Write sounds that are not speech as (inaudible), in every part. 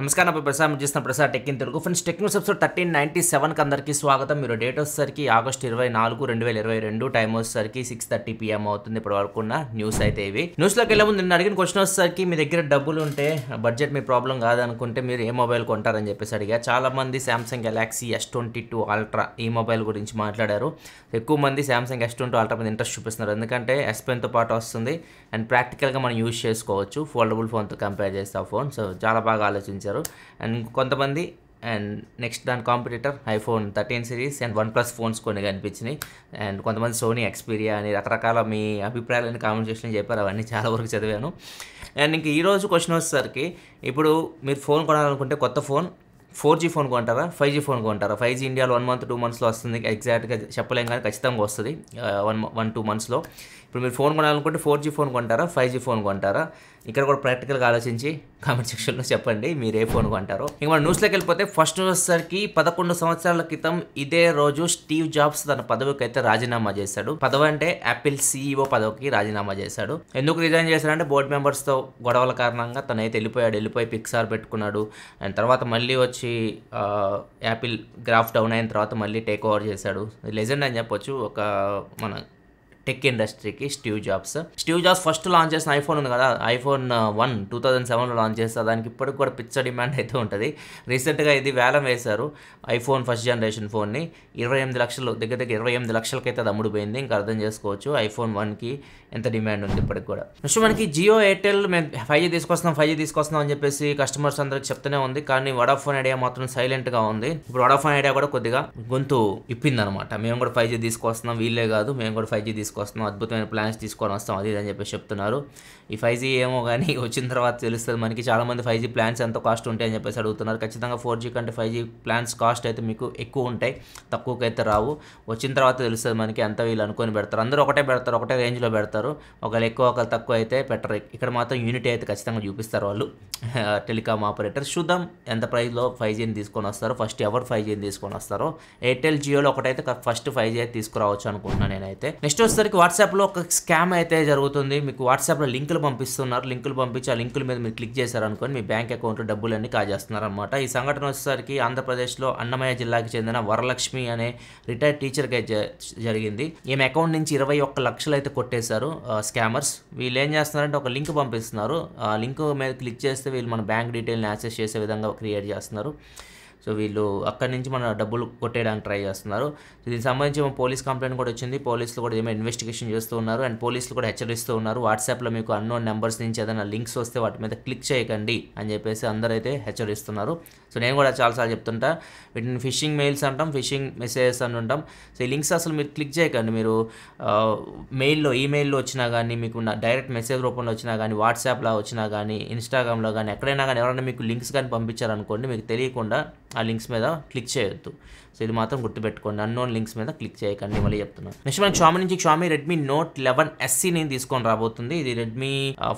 నమస్కారం అప్పుడు ప్రసాద్ చేస్తున్న Prasad tech in Telugu friends tech news episode thirteen ninety సెవెన్కి అందరికీ స్వాగతం మీరు డేట్ వచ్చేసరికి ఆగస్ట్ ఇరవై నాలుగు రెండు వేల ఇరవై రెండు టైం వచ్చేసరికి సిక్స్ థర్టీ పిఎం అవుతుంది ఇప్పటి వరకు ఉన్న న్యూస్ అయితే ఇవి న్యూస్లోకి వెళ్ళే ముందు నేను అడిగిన క్వశ్చన్ వచ్చేసరికి మీ దగ్గర డబ్బులు ఉంటే బడ్జెట్ మీ ప్రాబ్లం కాదనుకుంటే మీరు ఏ మొబైల్ కొంటారని చెప్పేసి అడిగా చాలామంది Samsung Galaxy S twenty two Ultra ఈ మొబైల్ గురించి మాట్లాడారు ఎక్కువ మంది శాంసంగ్ ఎస్ ట్వంటీ అల్ట్రా మీద ఇంట్రెస్ట్ చూపిస్తున్నారు ఎందుకంటే ఎస్ పెన్తో పాటు వస్తుంది అండ్ ప్రాక్టికల్గా మనం యూజ్ చేసుకోవచ్చు ఫోల్డబుల్ ఫోన్తో కంపేర్ చేస్తే ఆ ఫోన్ సో చాలా బాగా ఆలోచించారు ఇచ్చారు అండ్ కొంతమంది అండ్ నెక్స్ట్ దాని competitor iPhone thirteen series and OnePlus phones కొన్ని కనిపించినాయి అండ్ కొంతమంది సోనీ ఎక్స్పీరియా అని రకరకాల మీ అభిప్రాయాలని కామెంట్ చేసిన చెప్పారు అవన్నీ చాలా వరకు చదివాను అండ్ ఇంక ఈరోజు క్వశ్చన్ వచ్చేసరికి ఇప్పుడు మీరు ఫోన్ కొనాలనుకుంటే కొత్త ఫోన్ ఫోర్ జీ ఫోన్ కొంటారా ఫైవ్ జీ ఫోన్ కొంటారా ఫైవ్ జీ ఇండియాలో వన్ మంత్ టూ మంత్స్లో వస్తుంది ఎగ్జాక్ట్గా చెప్పలేం కానీ ఖచ్చితంగా వస్తుంది వన్ వన్ టూ మంత్స్లో ఇప్పుడు మీరు ఫోన్ కొనాలనుకుంటే ఫోర్ జీ ఫోన్ కొంటారా ఫైవ్ జీ ఫోన్ కొంటారా ఇక్కడ కూడా ప్రాక్టికల్గా ఆలోచించి కామెంట్ సెక్షన్లో చెప్పండి మీరు ఏ ఫోన్ కొంటారో ఇంకా మన న్యూస్లోకి వెళ్ళిపోతే ఫస్ట్ న్యూస్ వచ్చేసరికి పదకొండు సంవత్సరాల క్రితం ఇదే రోజు స్టీవ్ జాబ్స్ తన పదవికి అయితే రాజీనామా చేశాడు పదవి అంటే యాపిల్ సీఈఓ e పదవికి రాజీనామా చేశాడు ఎందుకు రిజైన్ చేశాడంటే బోర్డు మెంబర్స్తో గొడవల కారణంగా తనైతే వెళ్ళిపోయాడు వెళ్ళిపోయి పిక్సార్ పెట్టుకున్నాడు అండ్ తర్వాత మళ్ళీ వచ్చి యాపిల్ గ్రాఫ్ డౌన్ అయిన తర్వాత మళ్ళీ టేక్ ఓవర్ చేశాడు లెజెండ్ అని చెప్పొచ్చు ఒక మన టెక్ ఇండస్ట్రీకి Steve Jobs Steve Jobs first launch చేసిన ఐఫోన్ ఉంది కదా ఐఫోన్ వన్ టూ థౌజండ్ సెవెన్లో లాంచ్ చేస్తారు దానికి ఇప్పటికి కూడా పిచ్చ డిమాండ్ అయితే ఉంటుంది రీసెంట్గా ఇది వేలం వేశారు ఐఫోన్ ఫస్ట్ జనరేషన్ ఫోన్ని ఇరవై ఎనిమిది లక్షలు దగ్గర దగ్గర ఇరవై ఎనిమిది లక్షలకైతే అది అమ్ముడుపోయింది ఇంకా అర్థం చేసుకోవచ్చు ఐఫోన్ వన్కి ఎంత డిమాండ్ ఉంది ఇప్పటికి కూడా నెక్స్ట్ మనకి జియో ఎయిర్టెల్ మేము ఫైవ్ జీ తీసుకొస్తున్నాం ఫైవ్ జీ తీసుకొస్తున్నాం అని చెప్పేసి కస్టమర్స్ అందరికి చెప్తూనే ఉంది కానీ వడాఫోన్ ఐడియా మాత్రం సైలెంట్గా ఉంది ఇప్పుడు వడాఫోన్ ఐడియా కూడా కొద్దిగా గొంతు ఇప్పింది అనమాట మేము కూడా ఫైవ్ జీ తీసుకొస్తున్నాం వీళ్ళే కాదు మేము కూడా ఫైవ్ జీ తీసుకొస్తున్నాం అద్భుతమైన ప్లాన్స్ తీసుకొని వస్తాం అది అని చెప్పేసి చెప్తున్నారు ఈ ఫైవ్ జీ ఏమో కానీ (laughs) వచ్చిన తర్వాత తెలుస్తుంది మనకి చాలామంది ఫైవ్ జీ ప్లాన్స్ ఎంత కాస్ట్ ఉంటాయని చెప్పేసి అడుగుతున్నారు ఖచ్చితంగా ఫోర్ జీ కంటే ఫైవ్ జీ ప్లాన్స్ కాస్ట్ అయితే మీకు ఎక్కువ ఉంటాయి తక్కువకైతే అయితే రావు వచ్చిన తర్వాత తెలుస్తుంది మనకి అంత వీళ్ళు అనుకొని పెడతారు అందరూ ఒకటే పెడతారు ఒకటే రేంజ్లో పెడతారు ఒకళ్ళు ఎక్కువ ఒకళ్ళు తక్కువ అయితే పెట్టరు ఇక్కడ మాత్రం యూనిట్ అయితే ఖచ్చితంగా చూపిస్తారు వాళ్ళు టెలికామ్ (laughs) ఆపరేటర్ చూద్దాం ఎంత ప్రైస్లో ఫైవ్ జీని తీసుకొని వస్తారో ఫస్ట్ ఎవరు ఫైవ్ జీని తీసుకొని వస్తారో ఎయిర్టెల్ జియోలో ఒకటైతే ఫస్ట్ ఫైవ్ జీ తీసుకురావచ్చు అనుకుంటున్నాను నేనైతే నెక్స్ట్ వస్తే వచ్చేసరికి వాట్సాప్లో ఒక స్కామ్ అయితే జరుగుతుంది మీకు వాట్సాప్లో లింకులు పంపిస్తున్నారు లింకులు పంపించి ఆ లింకుల మీద మీరు క్లిక్ చేశారనుకోని మీ బ్యాంక్ అకౌంట్లో డబ్బులన్నీ కాజేస్తున్నారు అనమాట ఈ సంఘటన వచ్చేసరికి ఆంధ్రప్రదేశ్లో అన్నమయ్య జిల్లాకి చెందిన వరలక్ష్మి అనే రిటైర్డ్ టీచర్కి జరిగింది ఈమె అకౌంట్ నుంచి ఇరవై ఒక్క లక్షలు అయితే కొట్టేశారు స్కామర్స్ వీళ్ళు ఏం చేస్తున్నారంటే ఒక లింక్ పంపిస్తున్నారు ఆ లింక్ మీద క్లిక్ చేస్తే వీళ్ళు మన బ్యాంక్ డీటెయిల్ని యాక్సెస్ చేసే విధంగా క్రియేట్ చేస్తున్నారు సో వీళ్ళు అక్కడి నుంచి మన డబ్బులు కొట్టేయడానికి ట్రై చేస్తున్నారు సో దీనికి సంబంధించి పోలీస్ కంప్లైంట్ కూడా వచ్చింది పోలీసులు కూడా ఏమైనా ఇన్వెస్టిగేషన్ చేస్తూ ఉన్నారు అండ్ పోలీసులు కూడా హెచ్చరిస్తూ ఉన్నారు వాట్సాప్లో మీకు అన్నోన్ నెంబర్స్ నుంచి ఏదైనా లింక్స్ వస్తే వాటి మీద క్లిక్ చేయకండి అని చెప్పేసి అందరైతే హెచ్చరిస్తున్నారు సో నేను కూడా చాలాసార్లు చెప్తుంటా వీటిని ఫిషింగ్ మెయిల్స్ అంటాం ఫిషింగ్ మెసేజెస్ అని ఉంటాం సో ఈ లింక్స్ అసలు మీరు క్లిక్ చేయకండి మీరు మెయిల్లో ఈమెయిల్లో వచ్చినా కానీ మీకు డైరెక్ట్ మెసేజ్ రూపంలో వచ్చినా కానీ వాట్సాప్లో వచ్చినా కానీ ఇన్స్టాగ్రామ్లో కానీ ఎక్కడైనా కానీ ఎవరైనా మీకు లింక్స్ కానీ పంపించారనుకోండి మీకు తెలియకుండా ఆ లింక్స్ మీద క్లిక్ చేయొద్దు సో ఇది మాత్రం గుర్తుపెట్టుకోండి అన్నోన్ లింక్స్ మీద క్లిక్ చేయకండి మళ్ళీ చెప్తున్నాను నెక్స్ట్ మనం షామి నుంచి Xiaomi Redmi Note eleven SE నేను తీసుకొని రాబోతుంది ఇది రెడ్మీ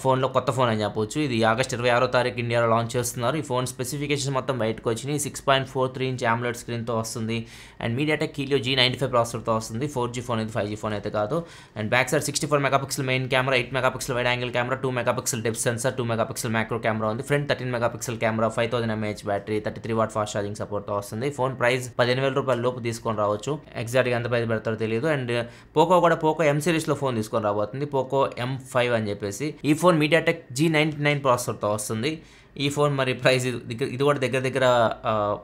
ఫోన్లో కొత్త ఫోన్ అని చెప్పవచ్చు ఇది ఆగస్ట్ ఇరవై ఆరో తారీఖు ఇండియాలో లాంచ్ చేస్తున్నారు ఈ ఫోన్ స్పెసిఫికేషన్ మొత్తం బయటకు వచ్చినాయి six point four three inch AMOLED స్క్రీన్తో వస్తుంది and MediaTek Helio G ninety five ప్రాసెసర్తో వస్తుంది ఫోర్ జీ ఫోన్ అయితే ఫైవ్ జీ ఫోన్ అయితే కాదు and back side sixty four megapixel main camera eight pixel wide angle camera two megapixel depth sensor two megapixel micro camera ఉంది front thirteen megapixel camera five thousand mAh battery thirty three watt fast charging తో వస్తుంది phone price పదిహేను వేల రూపాయల లోపు తీసుకొని రావచ్చు గా ఎంత ప్రైస్ పెడతారో తెలియదు అండ్ పోకో కూడా పోకో ఎం సిరీస్లో ఫోన్ తీసుకొని రాబోతుంది పోకో ఎం ఫైవ్ అని చెప్పేసి ఈ phone MediaTek G ninety nine ప్రాసెసర్తో వస్తుంది ఈ ఫోన్ మరి ప్రైస్ ఇది కూడా దగ్గర దగ్గర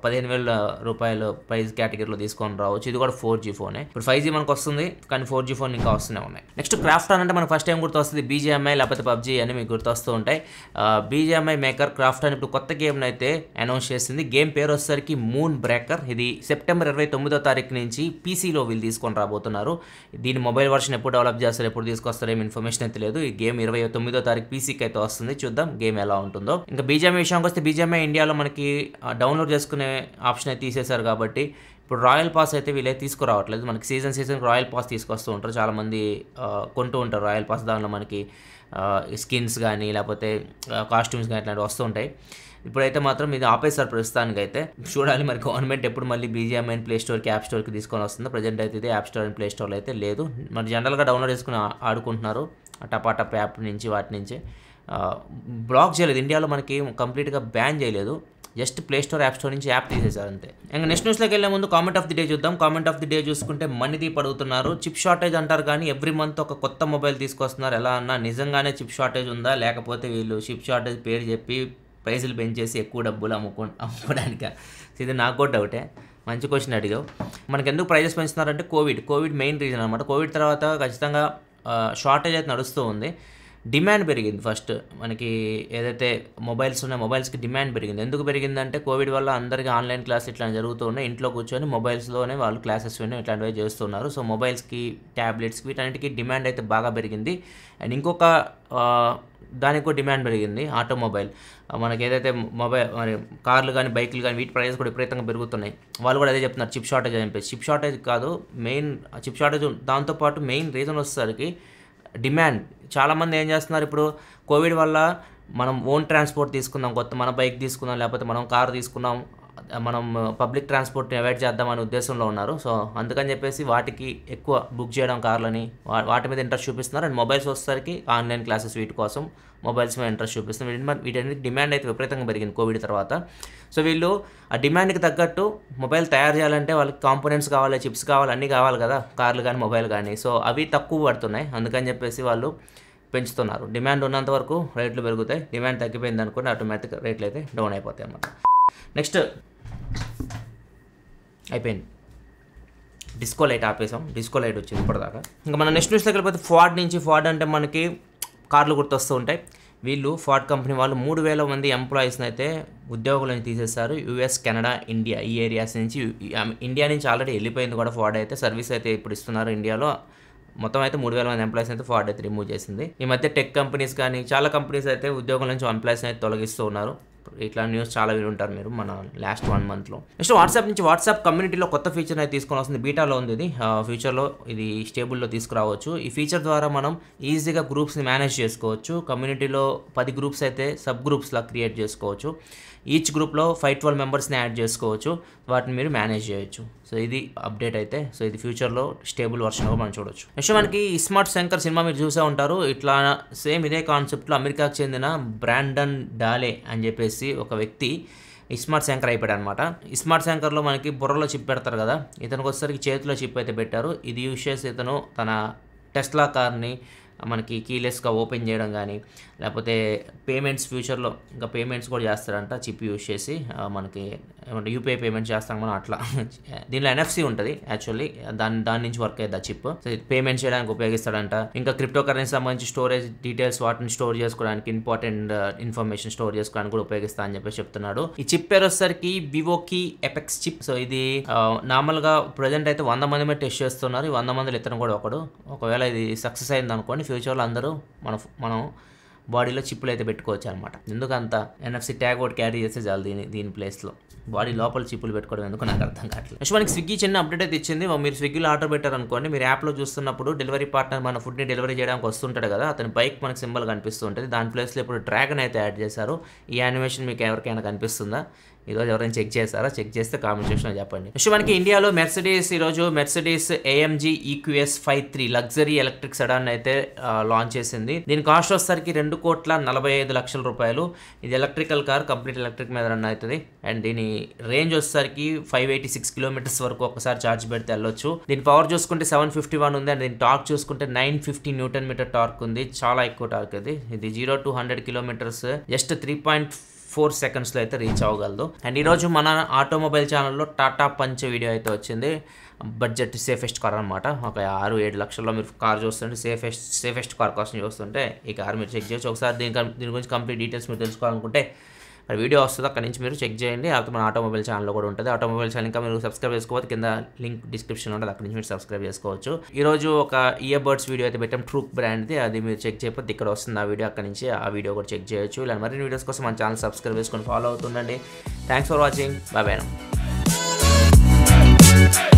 పదిహేను వేల రూపాయలు ప్రైస్ కేటగిరీలో తీసుకొని రావచ్చు ఇది కూడా ఫోర్ జీ ఫోనే ఇప్పుడు ఫైవ్ జీ మనకు వస్తుంది కానీ ఫోర్ జీ ఫోన్ ఇంకా వస్తూనే ఉన్నాయి నెక్స్ట్ క్రాఫ్ట్ అని అంటే మనకు ఫస్ట్ టైం గుర్తొస్తుంది బీజేఎంఐ లేకపోతే పబ్జీ అని మీకు గుర్తొస్తూ ఉంటాయి బీజేఎంఐ మేకర్ క్రాఫ్ట్ అని ఇప్పుడు కొత్త గేమ్ని అయితే అనౌన్స్ చేసింది గేమ్ పేరు వచ్చేసరికి మూన్ బ్రేకర్ ఇది సెప్టెంబర్ ఇరవై తొమ్మిదో తారీఖు నుంచి పీసీలో వీళ్ళు తీసుకొని రాబోతున్నారు దీని మొబైల్ వర్షన్ ఎప్పుడు డెవలప్ చేస్తారు ఎప్పుడు తీసుకొస్తారు ఏమి ఇన్ఫర్మేషన్ అయితే లేదు ఈ గేమ్ ఇరవై తొమ్మిదో తారీఖు పీసీకి అయితే వస్తుంది చూద్దాం గేమ్ ఎలా ఉంటుందో ఇంకా బీజేఎం విషయానికి వస్తే బీజేఎంఏ ఇండియాలో మనకి డౌన్లోడ్ చేసుకునే ఆప్షన్ అయితే తీసేశారు కాబట్టి ఇప్పుడు రాయల్ పాస్ అయితే వీళ్ళే తీసుకురావట్లేదు మనకి సీజన్ సీజన్ రాయల్ పాస్ తీసుకొస్తూ ఉంటారు చాలామంది కొంటూ ఉంటారు రాయల్ పాస్ దానిలో మనకి స్కిన్స్ కానీ లేకపోతే కాస్ట్యూమ్స్ కానీ ఇట్లాంటివి వస్తూ ఉంటాయి ఇప్పుడైతే మాత్రం ఇది ఆపేస్తారు ప్రస్తుతానికి అయితే చూడాలి మరి గవర్నమెంట్ ఎప్పుడు మళ్ళీ బీజీఎం అండ్ ప్లే స్టోర్కి యాప్ స్టోర్కి తీసుకొని వస్తుందో ప్రజెంట్ అయితే ఇది యాప్ స్టోర్ అండ్ ప్లే స్టోర్లో అయితే లేదు మరి జనరల్గా డౌన్లోడ్ చేసుకుని ఆడుకుంటున్నారు టప్ యాప్ నుంచి వాటి నుంచి బ్లాక్ చేయలేదు ఇండియాలో మనకి కంప్లీట్గా బ్యాన్ చేయలేదు just play store app store నుంచి యాప్ తీసేశారు అంతే ఇంకా నెక్స్ట్ న్యూస్లోకి వెళ్ళే ముందు కామెంట్ ఆఫ్ ది డే చూద్దాం కామెంట్ ఆఫ్ ది డే చూసుకుంటే మనీది పడుగుతున్నారు చిప్ షార్టేజ్ అంటారు కానీ ఎవ్రీ మంత్ ఒక కొత్త మొబైల్ తీసుకొస్తున్నారు ఎలా అన్నా నిజంగానే చిప్ షార్టేజ్ ఉందా లేకపోతే వీళ్ళు చిప్ షార్టేజ్ పేరు చెప్పి ప్రైజులు పెంచేసి ఎక్కువ డబ్బులు అమ్ముకో అమ్ముకోవడానికి ఇది నాకు కూడా డౌటే మంచి క్వశ్చన్ అడిగావు మనకి ఎందుకు ప్రైజెస్ పెంచుతున్నారంటే కోవిడ్ కోవిడ్ మెయిన్ రీజన్ అనమాట కోవిడ్ తర్వాత ఖచ్చితంగా షార్టేజ్ అయితే నడుస్తూ ఉంది డిమాండ్ పెరిగింది ఫస్ట్ మనకి ఏదైతే మొబైల్స్ ఉన్నాయో మొబైల్స్కి డిమాండ్ పెరిగింది ఎందుకు పెరిగిందంటే కోవిడ్ వల్ల అందరికీ ఆన్లైన్ క్లాస్ ఇట్లా జరుగుతూ ఉన్నాయి ఇంట్లో కూర్చొని మొబైల్స్లోనే వాళ్ళు క్లాసెస్ విని ఇట్లాంటివి చేస్తున్నారు సో మొబైల్స్కి ట్యాబ్లెట్స్కి వీటన్నిటికీ డిమాండ్ అయితే బాగా పెరిగింది అండ్ ఇంకొక దానికి కూడా డిమాండ్ పెరిగింది ఆటోమొబైల్ మనకి ఏదైతే మొబైల్ మరి కార్లు కానీ బైకులు కానీ వీటి ప్రైస్ కూడా విపరీతంగా పెరుగుతున్నాయి వాళ్ళు కూడా అదే చెప్తున్నారు చిప్ షార్టేజ్ అని చెప్పేసి చిప్ షార్టేజ్ కాదు మెయిన్ చిప్ షార్టేజ్ దాంతోపాటు మెయిన్ రీజన్ వచ్చేసరికి డిమాండ్ చాలామంది ఏం చేస్తున్నారు ఇప్పుడు కోవిడ్ వల్ల మనం ఓన్ ట్రాన్స్పోర్ట్ తీసుకుందాం కొత్త మన బైక్ తీసుకుందాం లేకపోతే మనం కారు తీసుకున్నాం మనం పబ్లిక్ ట్రాన్స్పోర్ట్ని అవాయిడ్ చేద్దామనే ఉద్దేశంలో ఉన్నారు సో అందుకని చెప్పేసి వాటికి ఎక్కువ బుక్ చేయడం కార్లని వాటి మీద ఇంట్రెస్ట్ చూపిస్తున్నారు అండ్ మొబైల్స్ వచ్చేసరికి ఆన్లైన్ క్లాసెస్ వీటి కోసం మొబైల్స్ మీద ఇంట్రెస్ట్ చూపిస్తున్నారు వీటన్నిటి డిమాండ్ అయితే విపరీతంగా పెరిగింది కోవిడ్ తర్వాత సో వీళ్ళు ఆ డిమాండ్కి తగ్గట్టు మొబైల్ తయారు చేయాలంటే వాళ్ళకి కాంపోనెంట్స్ కావాలి చిప్స్ కావాలి అన్నీ కావాలి కదా కార్లు కానీ మొబైల్ కానీ సో అవి తక్కువ పడుతున్నాయి అందుకని చెప్పేసి వాళ్ళు పెంచుతున్నారు డిమాండ్ ఉన్నంత వరకు రేట్లు పెరుగుతాయి డిమాండ్ తగ్గిపోయింది అనుకుంటే ఆటోమేటిక్ రేట్లు అయితే డౌన్ అయిపోతాయి అన్నమాట నెక్స్ట్ అయిపోయింది డిస్కో లైట్ ఆపేసాం డిస్కో లైట్ వచ్చింది ఇప్పటిదాకా ఇంకా మన నెక్స్ట్ న్యూస్ దగ్గర పోతే ఫార్డ్ నుంచి ఫార్డ్ అంటే మనకి కార్లు గుర్తొస్తూ ఉంటాయి వీళ్ళు ఫార్డ్ కంపెనీ వాళ్ళు మూడు వేల మంది ఎంప్లాయీస్ని అయితే ఉద్యోగులను తీసేశారు యుఎస్ కెనడా ఇండియా ఈ ఏరియాస్ నుంచి ఇండియా నుంచి ఆల్రెడీ వెళ్ళిపోయింది కూడా ఫార్డ్ అయితే సర్వీస్ అయితే ఇప్పుడు ఇస్తున్నారు ఇండియాలో మొత్తం అయితే మూడు వేల మంది ఎంప్లాయీస్ అయితే ఫార్డ్ అయితే రిమూవ్ చేసింది ఈ మధ్య టెక్ కంపెనీస్ కానీ చాలా కంపెనీస్ అయితే ఉద్యోగుల నుంచి ఎంప్లాయీస్ అయితే తొలగిస్తూ ఉన్నారు ఇట్లా న్యూస్ చాలా ఉంటారు మీరు మన లాస్ట్ వన్ మంత్లో నెక్స్ట్ వాట్సాప్ నుంచి వాట్సాప్ కమ్యూనిటీలో కొత్త ఫీచర్ అయితే తీసుకొని వస్తుంది బీటాలో ఉంది ఇది ఫ్యూచర్లో ఇది స్టేబుల్లో తీసుకురావచ్చు ఈ ఫీచర్ ద్వారా మనం ఈజీగా గ్రూప్స్ని మేనేజ్ చేసుకోవచ్చు కమ్యూనిటీలో పది గ్రూప్స్ అయితే సబ్ గ్రూప్స్లా క్రియేట్ చేసుకోవచ్చు ఈచ్ గ్రూప్లో ఫైవ్ ట్వెల్వ్ మెంబర్స్ని యాడ్ చేసుకోవచ్చు వాటిని మీరు మేనేజ్ చేయొచ్చు సో ఇది అప్డేట్ అయితే సో ఇది ఫ్యూచర్లో స్టేబుల్ వర్షన్గా మనం చూడొచ్చు నెక్స్ట్ మనకి స్మార్ట్ శంకర్ సినిమా మీరు చూసే ఉంటారు ఇట్లా సేమ్ ఇదే కాన్సెప్ట్లో అమెరికాకు చెందిన బ్రాండన్ డాలే అని చెప్పేసి ఒక వ్యక్తి ఇస్మార్ట్ శాంకర్ అయిపోయాడు అనమాట ఇస్మార్ట్ శాంకర్లో మనకి బుర్రలో చిప్ పెడతారు కదా ఇతనికి వచ్చేసరికి చేతిలో చిప్ అయితే పెట్టారు ఇది యూజ్ చేసి ఇతను తన టెస్లా కార్ని మనకి కీలెస్గా ఓపెన్ చేయడం కానీ లేకపోతే పేమెంట్స్ ఫ్యూచర్లో ఇంకా పేమెంట్స్ కూడా చేస్తారంట చిప్ యూస్ చేసి మనకి ఏమంటే యూపీఐ పేమెంట్స్ చేస్తాం మనం అట్లా (laughs) దీనిలో ఎన్ఎఫ్సి ఉంటుంది యాక్చువల్లీ దాని దాని నుంచి వర్క్ అవుతుంది ఆ చిప్ పేమెంట్ చేయడానికి ఉపయోగిస్తాడంట ఇంకా క్రిప్టో కరెన్సీ సంబంధించి స్టోరేజ్ డీటెయిల్స్ వాటిని స్టోర్ చేసుకోవడానికి ఇంపార్టెంట్ ఇన్ఫర్మేషన్ స్టోర్ చేసుకోవడానికి కూడా ఉపయోగిస్తా అని చెప్పేసి చెప్తున్నాడు ఈ చిప్ పేరు వచ్చేసరికి వివోకి ఎపెక్స్ చిప్ సో ఇది నార్మల్గా ప్రజెంట్ అయితే వంద మంది మీద టెస్ట్ చేస్తున్నారు ఈ వంద మందిలో ఇతను కూడా ఒకడు ఒకవేళ ఇది సక్సెస్ అయింది అనుకోండి ఫ్యూచర్లో అందరూ మన మనం బాడీలో చిప్పులు అయితే పెట్టుకోవచ్చు అనమాట ఎందుకంత ఎన్ఎఫ్సి ట్యాగ్ ఒకటి క్యారీ చేస్తే చాలు దీని దీని ప్లేస్లో బాడీ లోపల చిప్పులు పెట్టుకోవడం ఎందుకు నాకు అర్థం కావట్లేదు నెక్స్ట్ మనకి స్విగ్గీ చిన్న అప్డేట్ అయితే ఇచ్చింది మీరు స్విగ్గీలో ఆర్డర్ పెట్టారనుకోండి మీరు యాప్లో చూస్తున్నప్పుడు డెలివరీ పార్ట్నర్ మన ఫుడ్ని డెలివరీ చేయడానికి వస్తుంటాడు కదా అతని బైక్ మనకి సింబల్ కనిపిస్తూ ఉంటుంది దాని ప్లేస్లో ఇప్పుడు డ్రాగన్ అయితే యాడ్ చేశారు ఈ యానిమేషన్ మీకు ఎవరికైనా కనిపిస్తుందా ఈరోజు ఎవరైనా చెక్ చేస్తారా చెక్ చేస్తే కామెంట్ సెక్షన్లో చెప్పండి నెక్స్ట్ మనకి ఇండియాలో మెర్సిడీస్ ఈరోజు Mercedes AMG EQS five three luxury electric sedan అయితే లాంచ్ చేసింది దీని కాస్ట్ వచ్చేసరికి రెండు కోట్ల నలభై ఐదు లక్షల రూపాయలు ఇది ఎలక్ట్రికల్ కార్ కంప్లీట్ ఎలక్ట్రిక్ మీద రన్ అవుతుంది అండ్ దీని రేంజ్ వచ్చేసరికి ఫైవ్ ఎయిటీ సిక్స్ కిలోమీటర్స్ వరకు ఒకసారి ఛార్జ్ పెడితే వెళ్ళొచ్చు దీని పవర్ చూసుకుంటే సెవెన్ ఫిఫ్టీ వన్ ఉంది అండ్ దీని టార్క్ చూసుకుంటే nine fifty newton metre torque ఉంది చాలా ఎక్కువ టార్క్ ఇది ఇది zero to hundred kilometres just three point four సెకండ్స్లో అయితే రీచ్ అవ్వగలదు అండ్ ఈరోజు మన ఆటోమొబైల్ ఛానల్లో టాటా పంచ్ వీడియో అయితే వచ్చింది బడ్జెట్ సేఫెస్ట్ కార్ అనమాట ఒక ఆరు ఏడు లక్షల్లో మీరు కార్ చూస్తుంటే సేఫెస్ట్ సేఫెస్ట్ కార్ కోసం చూస్తుంటే ఈ కార్ మీరు చెక్ చేయొచ్చు ఒకసారి దీని దీని గురించి కంప్లీట్ డీటెయిల్స్ మీరు తెలుసుకోవాలనుకుంటే మరి వీడియో వస్తుంది అక్కడ నుంచి మీరు చెక్ చేయండి అది మన ఆటోమొబైల్ ఛానల్లో కూడా ఉంటుంది ఆటోమొబైల్ ఛానల్ ఇంకా మీరు సబ్స్క్రైబ్ చేసుకోవచ్చు కింద లింక్ డిస్క్రిప్షన్ ఉంటుంది అక్కడ నుంచి మీరు సబ్స్క్రైబ్ చేసుకోవచ్చు ఈరోజు ఒక ఇయర్ బర్డ్స్ వీడియో అయితే పెట్టాం ట్రూక్ బ్రాండ్ది అది మీరు చెక్ చేయకపోతే ఇక్కడ వస్తుంది ఆ వీడియో అక్కడ నుంచి ఆ వీడియో కూడా చెక్ చేయొచ్చు ఇలా మరిన్ని వీడియోస్ కోసం మన ఛానల్ సబ్స్క్రైబ్ చేసుకొని ఫాలో అవుతుండండి thanks for watching bye bye